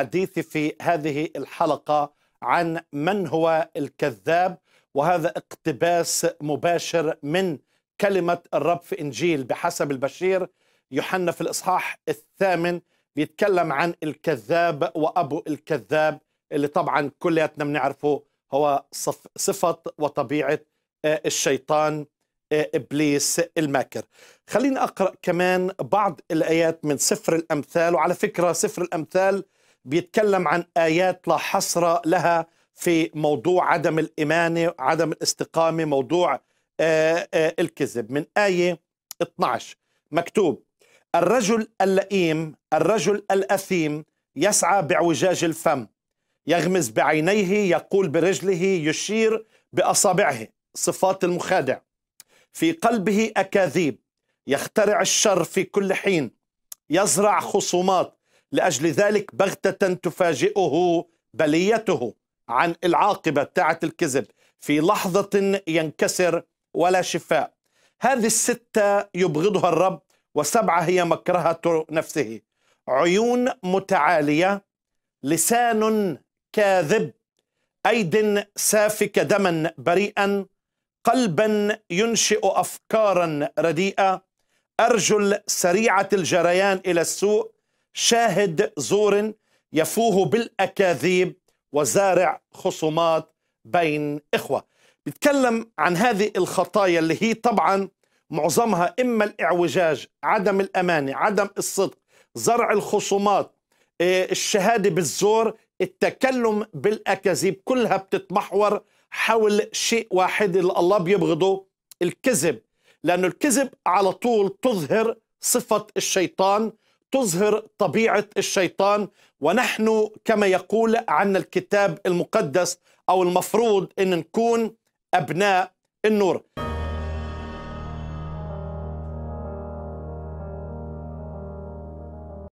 الحديث في هذه الحلقه عن من هو الكذاب وهذا اقتباس مباشر من كلمه الرب في انجيل بحسب البشير يوحنا في الاصحاح الثامن بيتكلم عن الكذاب وابو الكذاب اللي طبعا كلياتنا بنعرفه هو صف صفه وطبيعه آه، الشيطان آه، ابليس الماكر. خليني اقرا كمان بعض الايات من سفر الامثال وعلى فكره سفر الامثال بيتكلم عن آيات لا حصر لها في موضوع عدم الإمانة عدم الاستقامة موضوع آه، آه، الكذب من آية 12 مكتوب الرجل اللئيم الرجل الأثيم يسعى باعوجاج الفم يغمز بعينيه يقول برجله يشير بأصابعه صفات المخادع في قلبه أكاذيب يخترع الشر في كل حين يزرع خصومات لأجل ذلك بغتة تفاجئه بليته عن العاقبة تاعت الكذب في لحظة ينكسر ولا شفاء هذه الستة يبغضها الرب وسبعة هي مكرهة نفسه عيون متعالية لسان كاذب أيد سافك دما بريئا قلبا ينشئ أفكارا رديئة أرجل سريعة الجريان إلى السوء شاهد زور يفوه بالاكاذيب وزارع خصومات بين اخوه بيتكلم عن هذه الخطايا اللي هي طبعا معظمها اما الاعوجاج عدم الامانه عدم الصدق زرع الخصومات إيه، الشهاده بالزور التكلم بالاكاذيب كلها بتتمحور حول شيء واحد اللي الله بيبغضه الكذب لانه الكذب على طول تظهر صفه الشيطان تظهر طبيعه الشيطان ونحن كما يقول عنا الكتاب المقدس او المفروض ان نكون ابناء النور